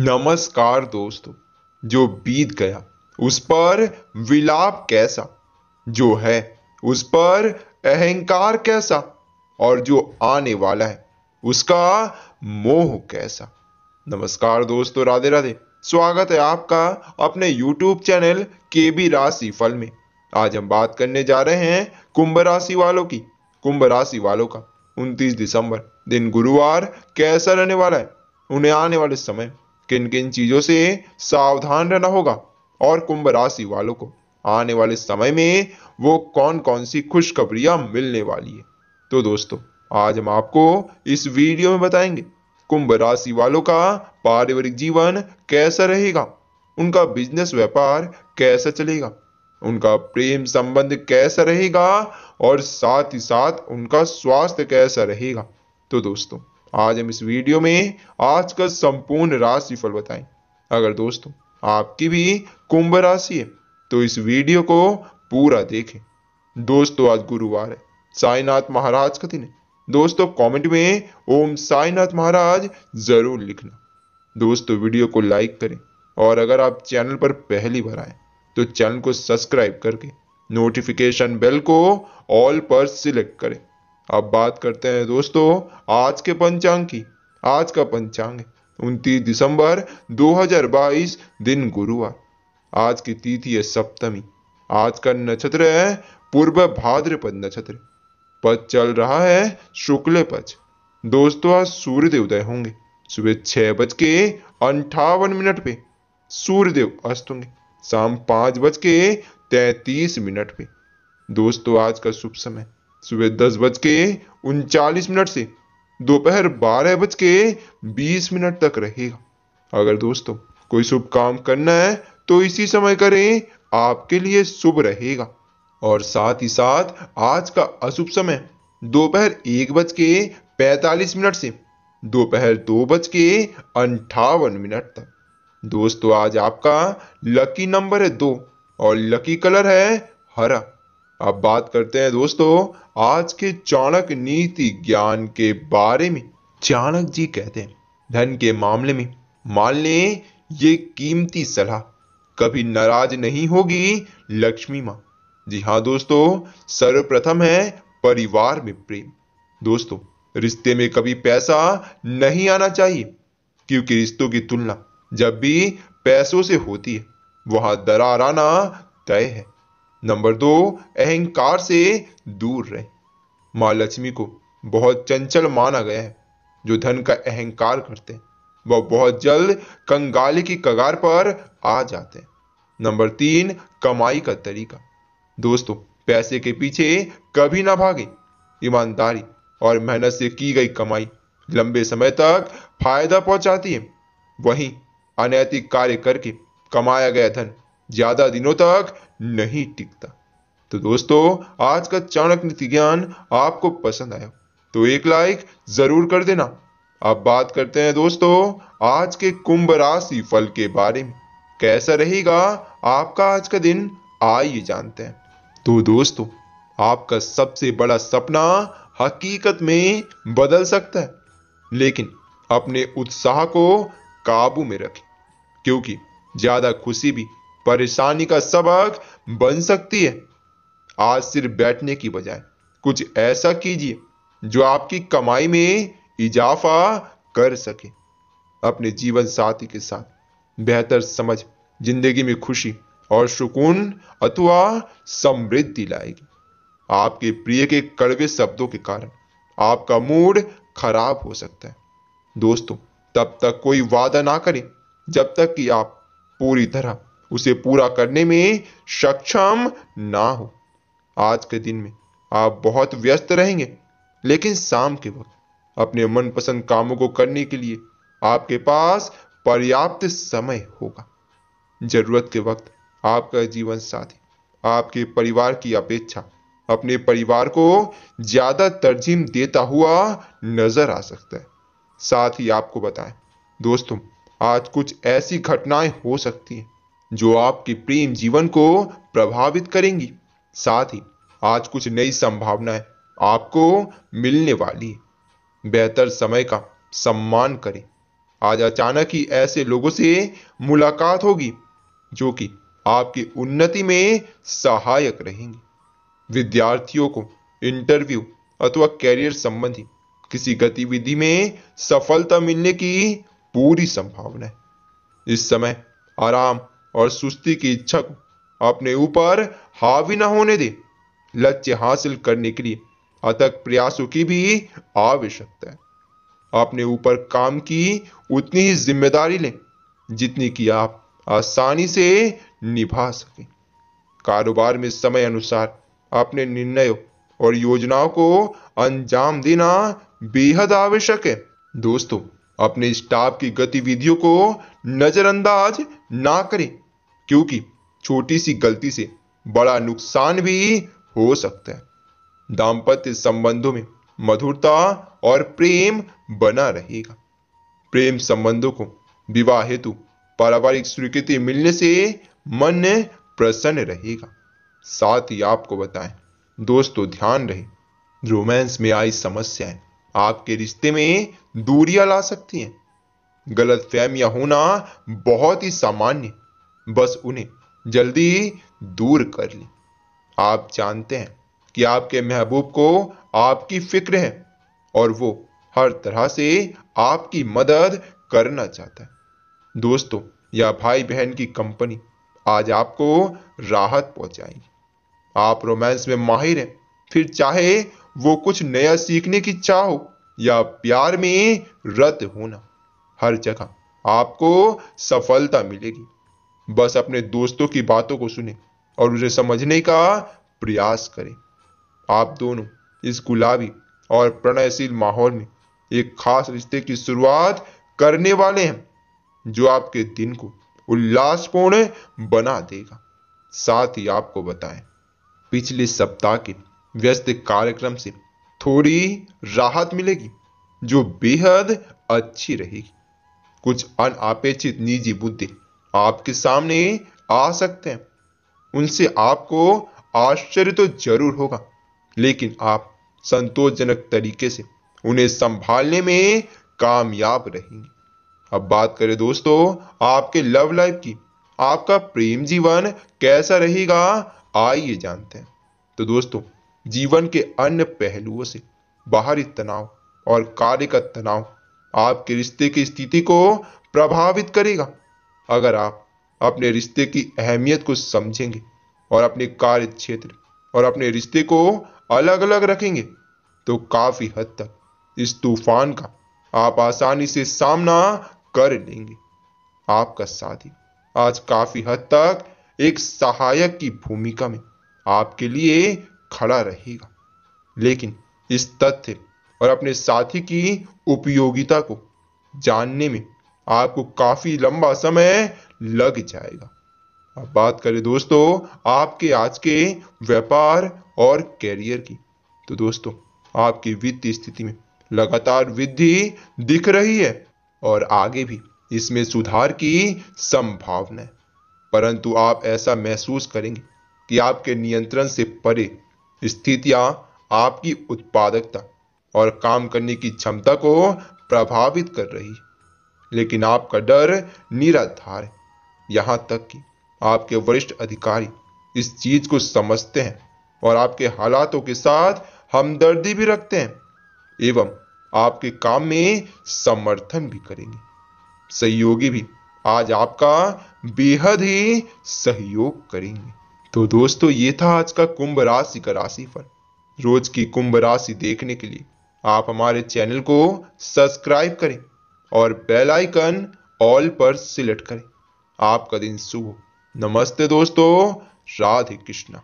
नमस्कार दोस्तों जो बीत गया उस पर विलाप कैसा जो है उस पर अहंकार कैसा और जो आने वाला है उसका मोह कैसा नमस्कार दोस्तों राधे राधे स्वागत है आपका अपने YouTube चैनल के बी राशि फल में आज हम बात करने जा रहे हैं कुंभ राशि वालों की कुंभ राशि वालों का 29 दिसंबर दिन गुरुवार कैसा रहने वाला है उन्हें आने वाले समय किन किन चीजों से सावधान रहना होगा और कुंभ राशि वालों को आने वाले समय में वो कौन कौन सी खुशखबरियां मिलने वाली है तो दोस्तों आज हम आपको इस वीडियो में बताएंगे कुंभ राशि वालों का पारिवारिक जीवन कैसा रहेगा उनका बिजनेस व्यापार कैसा चलेगा उनका प्रेम संबंध कैसा रहेगा और साथ ही साथ उनका स्वास्थ्य कैसा रहेगा तो दोस्तों आज हम इस वीडियो में आज का संपूर्ण राशि फल बताएं अगर दोस्तों आपकी भी कुंभ राशि है तो इस वीडियो को पूरा देखें दोस्तों आज गुरुवार है साईनाथ महाराज का दिन है दोस्तों कमेंट में ओम साईनाथ महाराज जरूर लिखना दोस्तों वीडियो को लाइक करें और अगर आप चैनल पर पहली बार आए तो चैनल को सब्सक्राइब करके नोटिफिकेशन बेल को ऑल पर सिलेक्ट करें अब बात करते हैं दोस्तों आज के पंचांग की आज का पंचांग उनतीस दिसंबर 2022 दिन गुरुवार आज की तिथि है सप्तमी आज का नक्षत्र है पूर्व भाद्रपद नक्षत्र पद चल रहा है शुक्ल पक्ष दोस्तों आज सूर्यदेव उदय होंगे सुबह छह बज के अंठावन मिनट पे सूर्यदेव अस्त होंगे शाम पांच बज के तैतीस मिनट पे दोस्तों आज का शुभ समय सुबह दस बज के उनचालीस मिनट से दोपहर बारह बज के बीस मिनट तक रहेगा अगर दोस्तों कोई शुभ काम करना है तो इसी समय करें आपके लिए शुभ रहेगा और साथ ही साथ आज का अशुभ समय दोपहर एक बज के पैतालीस मिनट से दोपहर दो बज के अंठावन मिनट तक दोस्तों आज आपका लकी नंबर है दो और लकी कलर है हरा अब बात करते हैं दोस्तों आज के चाणक नीति ज्ञान के बारे में चाणक जी कहते हैं धन के मामले में मान लें ये कीमती सलाह कभी नाराज नहीं होगी लक्ष्मी माँ जी हाँ दोस्तों सर्वप्रथम है परिवार में प्रेम दोस्तों रिश्ते में कभी पैसा नहीं आना चाहिए क्योंकि रिश्तों की तुलना जब भी पैसों से होती है वहां दरार आना तय है नंबर दो अहंकार से दूर रहे माँ लक्ष्मी को बहुत चंचल माना गया है जो धन का अहंकार करते हैं वह बहुत जल्द कंगाली की कगार पर आ जाते हैं नंबर तीन कमाई का तरीका दोस्तों पैसे के पीछे कभी ना भागे ईमानदारी और मेहनत से की गई कमाई लंबे समय तक फायदा पहुंचाती है वहीं अनैतिक कार्य करके कमाया गया धन ज्यादा दिनों तक नहीं टिकता तो दोस्तों आज का चाणक्य नीति ज्ञान आपको पसंद आया तो एक लाइक जरूर कर देना अब बात करते हैं दोस्तों आज के कुंभ राशि फल के बारे में कैसा रहेगा आपका आज का दिन आइए जानते हैं तो दोस्तों आपका सबसे बड़ा सपना हकीकत में बदल सकता है लेकिन अपने उत्साह को काबू में रखें क्योंकि ज्यादा खुशी भी परेशानी का सबक बन सकती है आज सिर्फ बैठने की बजाय कुछ ऐसा कीजिए जो आपकी कमाई में इजाफा कर सके अपने जीवन साथी के साथ बेहतर समझ जिंदगी में खुशी और सुकून अथवा समृद्धि लाएगी आपके प्रिय के कड़वे शब्दों के कारण आपका मूड खराब हो सकता है दोस्तों तब तक कोई वादा ना करें जब तक कि आप पूरी तरह उसे पूरा करने में सक्षम ना हो आज के दिन में आप बहुत व्यस्त रहेंगे लेकिन शाम के वक्त अपने मनपसंद कामों को करने के लिए आपके पास पर्याप्त समय होगा जरूरत के वक्त आपका जीवन साथी आपके परिवार की अपेक्षा अपने परिवार को ज्यादा तरजीम देता हुआ नजर आ सकता है साथ ही आपको बताएं दोस्तों आज कुछ ऐसी घटनाएं हो सकती हैं जो आपके प्रेम जीवन को प्रभावित करेंगी साथ ही आज कुछ नई संभावनाएं आपको मिलने वाली है बेहतर समय का सम्मान करें आज अचानक ही ऐसे लोगों से मुलाकात होगी जो कि आपकी उन्नति में सहायक रहेंगे विद्यार्थियों को इंटरव्यू अथवा कैरियर संबंधी किसी गतिविधि में सफलता मिलने की पूरी संभावना है इस समय आराम और सुस्ती की इच्छा को अपने ऊपर हावी न होने दे लक्ष्य हासिल करने के लिए अथक प्रयासों की भी आवश्यकता है अपने ऊपर काम की उतनी ही जिम्मेदारी लें जितनी की आप आसानी से निभा सकें कारोबार में समय अनुसार अपने निर्णयों और योजनाओं को अंजाम देना बेहद आवश्यक है दोस्तों अपने स्टाफ की गतिविधियों को नज़रअंदाज ना करें क्योंकि छोटी सी गलती से बड़ा नुकसान भी हो सकता है दाम्पत्य संबंधों में मधुरता और प्रेम बना रहेगा प्रेम संबंधों को विवाह हेतु पारिवारिक स्वीकृति मिलने से मन प्रसन्न रहेगा साथ ही आपको बताएं दोस्तों ध्यान रहे रोमांस में आई समस्याएं आपके रिश्ते में दूरियां ला सकती हैं गलत फहमियां होना बहुत ही सामान्य बस उन्हें जल्दी दूर कर लें आप जानते हैं कि आपके महबूब को आपकी फिक्र है और वो हर तरह से आपकी मदद करना चाहता है दोस्तों या भाई बहन की कंपनी आज आपको राहत पहुंचाएगी आप रोमांस में माहिर हैं फिर चाहे वो कुछ नया सीखने की चाह या प्यार में रत होना हर जगह आपको सफलता मिलेगी बस अपने दोस्तों की बातों को सुने और उसे समझने का प्रयास करें आप दोनों इस गुलाबी और प्रणयशील माहौल में एक खास रिश्ते की शुरुआत करने वाले हैं जो आपके दिन को उल्लासपूर्ण बना देगा साथ ही आपको बताएं पिछले सप्ताह के व्यस्त कार्यक्रम से थोड़ी राहत मिलेगी जो बेहद अच्छी रहेगी कुछ अनापेक्षित निजी बुद्धि आपके सामने आ सकते हैं उनसे आपको आश्चर्य तो जरूर होगा लेकिन आप संतोषजनक तरीके से उन्हें संभालने में कामयाब रहेंगे अब बात करें दोस्तों आपके लव लाइफ की आपका प्रेम जीवन कैसा रहेगा आइए जानते हैं तो दोस्तों जीवन के अन्य पहलुओं से बाहरी तनाव और कार्य का तनाव आपके रिश्ते की स्थिति को प्रभावित करेगा अगर आप अपने रिश्ते की अहमियत को समझेंगे और अपने कार्य क्षेत्र और अपने रिश्ते को अलग अलग रखेंगे तो काफी हद तक इस तूफान का आप आसानी से सामना कर लेंगे आपका साथी आज काफी हद तक एक सहायक की भूमिका में आपके लिए खड़ा रहेगा लेकिन इस तथ्य और अपने साथी की उपयोगिता को जानने में आपको काफी लंबा समय लग जाएगा अब बात करें दोस्तों आपके आज के व्यापार और करियर की तो दोस्तों आपकी वित्तीय स्थिति में लगातार वृद्धि दिख रही है और आगे भी इसमें सुधार की संभावना है परंतु आप ऐसा महसूस करेंगे कि आपके नियंत्रण से परे स्थितियां आपकी उत्पादकता और काम करने की क्षमता को प्रभावित कर रही लेकिन आपका डर निराधार है यहां तक कि आपके वरिष्ठ अधिकारी इस चीज को समझते हैं और आपके हालातों के साथ हमदर्दी भी रखते हैं एवं आपके काम में समर्थन भी करेंगे सहयोगी भी आज आपका बेहद ही सहयोग करेंगे तो दोस्तों ये था आज का कुंभ राशि का राशि फल रोज की कुंभ राशि देखने के लिए आप हमारे चैनल को सब्सक्राइब करें और बेल आइकन ऑल पर सिलेक्ट करें आपका दिन शुभ नमस्ते दोस्तों राधे कृष्णा